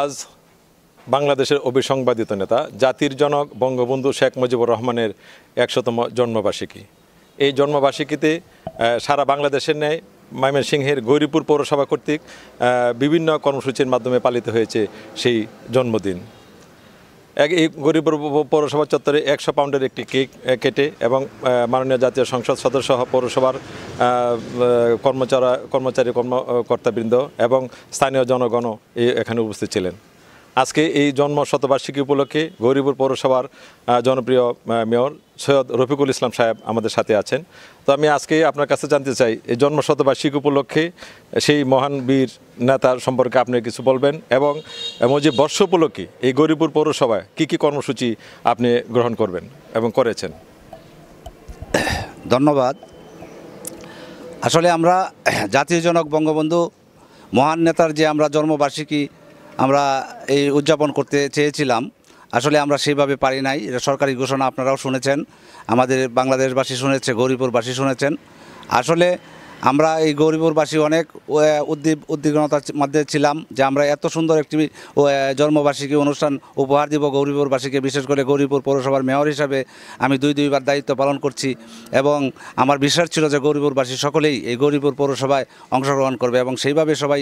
আজ বাংলাদেশের অভিসংবাদিত নেতা জাতির জনক বঙ্গবন্ধু শেখ মুজিবুর রহমানের একশোতম জন্মবার্ষিকী এই জন্মবার্ষিকীতে সারা বাংলাদেশের ন্যায় ময়মনসিংহের গৌরীপুর পৌরসভা কর্তৃক বিভিন্ন কর্মসূচির মাধ্যমে পালিত হয়েছে সেই জন্মদিন এক এই গরিব পৌরসভা চত্বরে একশো পাউন্ডের একটি কেক কেটে এবং মাননীয় জাতীয় সংসদ সদস্য পৌরসভার কর্মচারা কর্মচারী কর্মকর্তাবৃন্দ এবং স্থানীয় জনগণ এখানে উপস্থিত ছিলেন আজকে এই জন্ম শতবার্ষিকী উপলক্ষে গৌরীপুর পৌরসভার জনপ্রিয় মেয়র সৈয়দ রফিকুল ইসলাম সাহেব আমাদের সাথে আছেন তো আমি আজকে আপনার কাছে জানতে চাই এই জন্ম শতবার্ষিকী উপলক্ষে সেই মহান বীর নেতার সম্পর্কে আপনি কিছু বলবেন এবং এবং যে বর্ষ উপলক্ষে এই গৌরীপুর পৌরসভায় কি কি কর্মসূচি আপনি গ্রহণ করবেন এবং করেছেন ধন্যবাদ আসলে আমরা জাতীয় জনক বঙ্গবন্ধু মহান নেতার যে আমরা জন্মবার্ষিকী আমরা এই উদযাপন করতে চেয়েছিলাম আসলে আমরা সেইভাবে পারি নাই এটা সরকারি ঘোষণা আপনারাও শুনেছেন আমাদের বাংলাদেশবাসী শুনেছে গৌরীপুরবাসী শুনেছেন আসলে আমরা এই গৌরীপুরবাসী অনেক উদ্দীপ উদ্দীপনতার মধ্যে ছিলাম যে আমরা এত সুন্দর একটি জন্মবার্ষিকী অনুষ্ঠান উপহার দিব গৌরীপুরবাসীকে বিশেষ করে গৌরীপুর পৌরসভার মেয়র হিসাবে আমি দুই দুইবার দায়িত্ব পালন করছি এবং আমার বিশ্বাস ছিল যে গৌরীপুরবাসী সকলেই এই গৌরীপুর পৌরসভায় অংশগ্রহণ করবে এবং সেইভাবে সবাই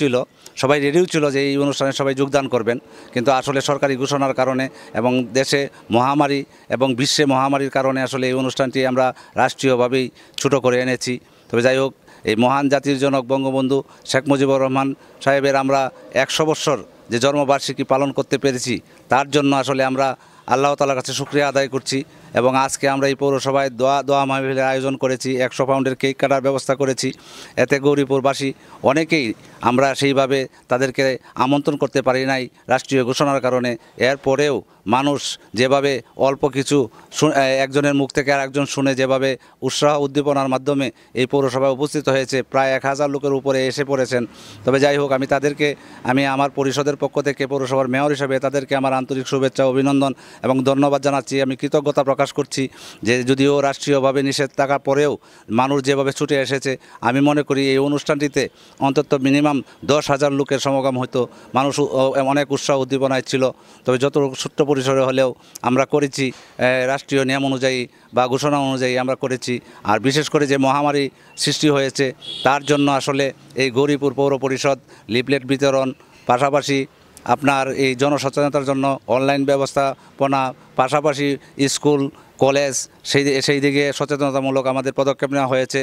ছিল সবাই রেডিও ছিল যে এই অনুষ্ঠানে সবাই যোগদান করবেন কিন্তু আসলে সরকারি ঘোষণার কারণে এবং দেশে মহামারী এবং বিশ্বে মহামারীর কারণে আসলে এই অনুষ্ঠানটি আমরা রাষ্ট্রীয়ভাবেই ছোটো করে করে এনেছি তবে যাই হোক এই মহান জাতির জনক বঙ্গবন্ধু শেখ মুজিবুর রহমান সাহেবের আমরা একশো বৎসর যে জন্মবার্ষিকী পালন করতে পেরেছি তার জন্য আসলে আমরা আল্লাহ তালার কাছে শুক্রিয়া আদায় করছি এবং আজকে আমরা এই পৌরসভায় দোয়া দোয়া মাহফিলের আয়োজন করেছি একশো পাউন্ডের কেক কাটার ব্যবস্থা করেছি এতে গৌরীপুরবাসী অনেকেই আমরা সেইভাবে তাদেরকে আমন্ত্রণ করতে পারি নাই রাষ্ট্রীয় ঘোষণার কারণে এরপরেও মানুষ যেভাবে অল্প কিছু একজনের মুখ থেকে আর একজন শুনে যেভাবে উৎসাহ উদ্দীপনার মাধ্যমে এই পৌরসভায় উপস্থিত হয়েছে প্রায় এক হাজার লোকের উপরে এসে পড়েছেন তবে যাই হোক আমি তাদেরকে আমি আমার পরিষদের পক্ষ থেকে পৌরসভার মেয়র হিসেবে তাদেরকে আমার আন্তরিক শুভেচ্ছা অভিনন্দন এবং ধন্যবাদ জানাচ্ছি আমি কৃতজ্ঞতা প্রকাশ প্রকাশ করছি যে যদিও রাষ্ট্রীয়ভাবে নিষেধ থাকা পরেও মানুষ যেভাবে ছুটে এসেছে আমি মনে করি এই অনুষ্ঠানটিতে অন্তত মিনিমাম দশ হাজার লোকের সমাগম হতো মানুষ অনেক উৎসাহ উদ্দীপনায় ছিল তবে যত সূত্র পরিসরে হলেও আমরা করেছি রাষ্ট্রীয় নিয়ম অনুযায়ী বা ঘোষণা অনুযায়ী আমরা করেছি আর বিশেষ করে যে মহামারী সৃষ্টি হয়েছে তার জন্য আসলে এই গৌরীপুর পৌর পরিষদ লিফলেট বিতরণ পাশাপাশি আপনার এই জনসচেতনতার জন্য অনলাইন ব্যবস্থাপনা পাশাপাশি স্কুল কলেজ সেই সেই দিকে সচেতনতামূলক আমাদের পদক্ষেপ নেওয়া হয়েছে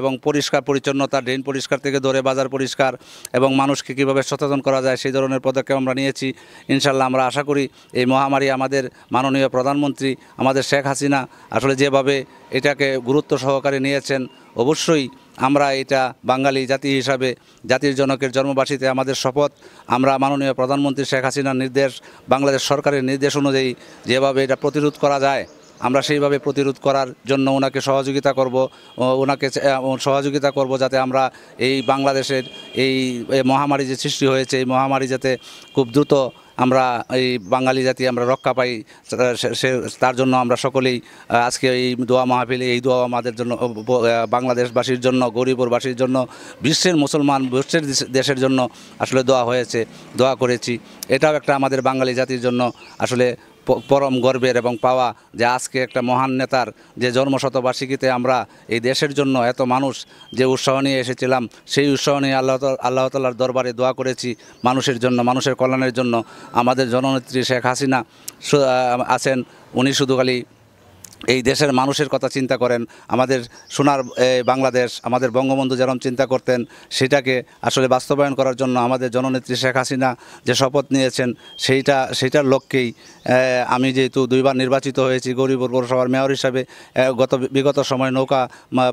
এবং পরিষ্কার পরিচ্ছন্নতা ড্রেন পরিষ্কার থেকে ধরে বাজার পরিষ্কার এবং মানুষকে কীভাবে সচেতন করা যায় সেই ধরনের পদক্ষেপ আমরা নিয়েছি ইনশাল্লাহ আমরা আশা করি এই মহামারী আমাদের মাননীয় প্রধানমন্ত্রী আমাদের শেখ হাসিনা আসলে যেভাবে এটাকে গুরুত্ব সহকারে নিয়েছেন অবশ্যই আমরা এটা বাঙালি জাতি হিসাবে জাতির জনকের জন্মবাসীতে আমাদের শপথ আমরা মাননীয় প্রধানমন্ত্রী শেখ হাসিনার নির্দেশ বাংলাদেশ সরকারের নির্দেশ অনুযায়ী যেভাবে এটা প্রতিরোধ করা যায় আমরা সেইভাবে প্রতিরোধ করার জন্য ওনাকে সহযোগিতা করব ওনাকে সহযোগিতা করব যাতে আমরা এই বাংলাদেশের এই মহামারী যে সৃষ্টি হয়েছে এই মহামারী যাতে খুব দ্রুত আমরা এই বাঙালি জাতি আমরা রক্ষা পাই সে তার জন্য আমরা সকলেই আজকে এই দোয়া মাহফিলে এই দোয়া আমাদের জন্য বাংলাদেশবাসীর জন্য গরিবরবাসীর জন্য বিশ্বের মুসলমান বিশ্বের দেশের জন্য আসলে দোয়া হয়েছে দোয়া করেছি এটাও একটা আমাদের বাঙালি জাতির জন্য আসলে পরম গর্বের এবং পাওয়া যে আজকে একটা মহান নেতার যে জন্মশতবার্ষিকীতে আমরা এই দেশের জন্য এত মানুষ যে উৎসাহ নিয়ে এসেছিলাম সেই উৎসাহ নিয়ে আল্লাহ আল্লাহ তাল্লার দরবারে দোয়া করেছি মানুষের জন্য মানুষের কল্যাণের জন্য আমাদের জননেত্রী শেখ হাসিনা আছেন উনি শুধু খালি এই দেশের মানুষের কথা চিন্তা করেন আমাদের সোনার বাংলাদেশ আমাদের বঙ্গবন্ধু যেরম চিন্তা করতেন সেটাকে আসলে বাস্তবায়ন করার জন্য আমাদের জননেত্রী শেখ হাসিনা যে শপথ নিয়েছেন সেইটা সেইটার লক্ষ্যেই আমি যেহেতু দুইবার নির্বাচিত হয়েছি গৌরীপুর পৌরসভার মেয়র হিসাবে গত বিগত সময় নৌকা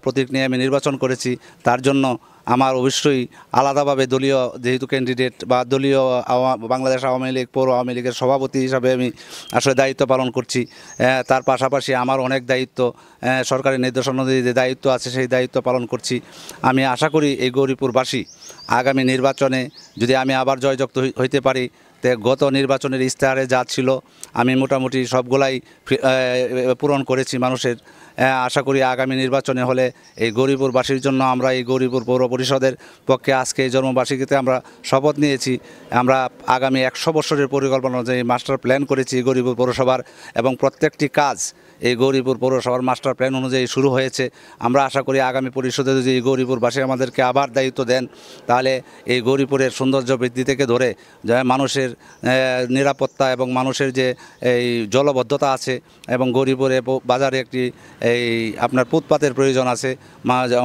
প্রতীক নিয়ে আমি নির্বাচন করেছি তার জন্য আমার অবশ্যই আলাদাভাবে দলীয় যেহেতু ক্যান্ডিডেট বা দলীয় বাংলাদেশ আওয়ামী লীগ পৌর আওয়ামী লীগের সভাপতি হিসাবে আমি আসলে দায়িত্ব পালন করছি তার পাশাপাশি আমার অনেক দায়িত্ব সরকারি নির্দেশনাদি যে দায়িত্ব আছে সেই দায়িত্ব পালন করছি আমি আশা করি এই গৌরীপুরবাসী আগামী নির্বাচনে যদি আমি আবার জয়যুক্ত হইতে পারি গত নির্বাচনের ইস্তাহারে যা ছিল আমি মোটামুটি সবগুলাই পূরণ করেছি মানুষের আশা করি আগামী নির্বাচনে হলে এই গরিপুরবাসীর জন্য আমরা এই গরিবুর পৌর পরিষদের পক্ষে আজকে এই জন্মবার্ষিকীতে আমরা শপথ নিয়েছি আমরা আগামী একশো বছরের পরিকল্পনা অনুযায়ী মাস্টার প্ল্যান করেছি গরিবুর পৌরসভার এবং প্রত্যেকটি কাজ এই গরিবুর পৌরসভার মাস্টার প্ল্যান অনুযায়ী শুরু হয়েছে আমরা আশা করি আগামী পরিষদে যদি এই গৌরীপুরবাসী আমাদেরকে আবার দায়িত্ব দেন তাহলে এই গরিবুরের সৌন্দর্য বৃদ্ধি থেকে ধরে মানুষের নিরাপত্তা এবং মানুষের যে এই জলবদ্ধতা আছে এবং গরিবরে বাজারে একটি এই আপনার ফুটপাতের প্রয়োজন আছে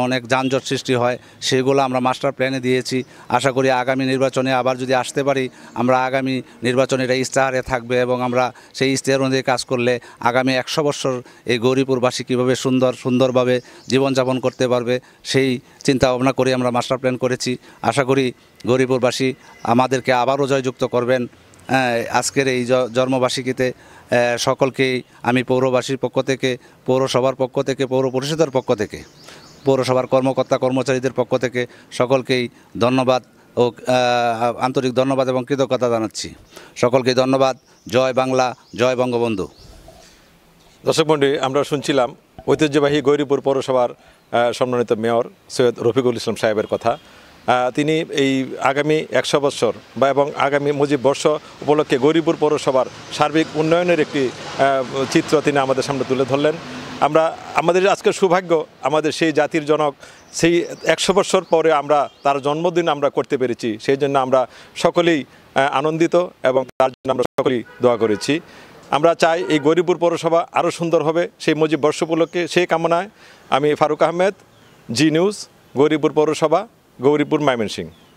অনেক যানজট সৃষ্টি হয় সেগুলো আমরা মাস্টার প্ল্যানে দিয়েছি আশা করি আগামী নির্বাচনে আবার যদি আসতে পারি আমরা আগামী নির্বাচনে এটা ইস্তাহারে থাকবে এবং আমরা সেই ইস্তাহার অনুযায়ী কাজ করলে আগামী একশো বছর এই গৌরীপুরবাসী কীভাবে সুন্দর সুন্দরভাবে জীবনযাপন করতে পারবে সেই চিন্তা ভাবনা করে আমরা মাস্টার প্ল্যান করেছি আশা করি গৌরীপুরবাসী আমাদেরকে আবারও জয়যুক্ত করবেন করেন আজকের এই জন্মবার্ষিকীতে সকলকেই আমি পৌরবাসীর পক্ষ থেকে পৌরসভার পক্ষ থেকে পৌর পরিষদের পক্ষ থেকে পৌরসভার কর্মকর্তা কর্মচারীদের পক্ষ থেকে সকলকেই ধন্যবাদ ও আন্তরিক ধন্যবাদ এবং কৃতজ্ঞতা জানাচ্ছি সকলকে ধন্যবাদ জয় বাংলা জয় বঙ্গবন্ধু দর্শক মন্ডলী আমরা শুনছিলাম ঐতিহ্যবাহী গৌরীপুর পৌরসভার সম্মানিত মেয়র সৈয়দ রফিকুল ইসলাম সাহেবের কথা তিনি এই আগামী একশো বছর বা এবং আগামী মুজিব বর্ষ উপলক্ষে গরিবুর পৌরসভার সার্বিক উন্নয়নের একটি চিত্র তিনি আমাদের সামনে তুলে ধরলেন আমরা আমাদের আজকে সৌভাগ্য আমাদের সেই জাতির জনক সেই একশো বছর পরে আমরা তার জন্মদিন আমরা করতে পেরেছি সেই জন্য আমরা সকলেই আনন্দিত এবং তার জন্য আমরা সকলেই দোয়া করেছি আমরা চাই এই গরিবুর পৌরসভা আরও সুন্দর হবে সেই মুজিব বর্ষ উপলক্ষে সেই কামনায় আমি ফারুক আহমেদ জি নিউজ গরিবুর পৌরসভা গৌরীপুর ময়মনসিংহ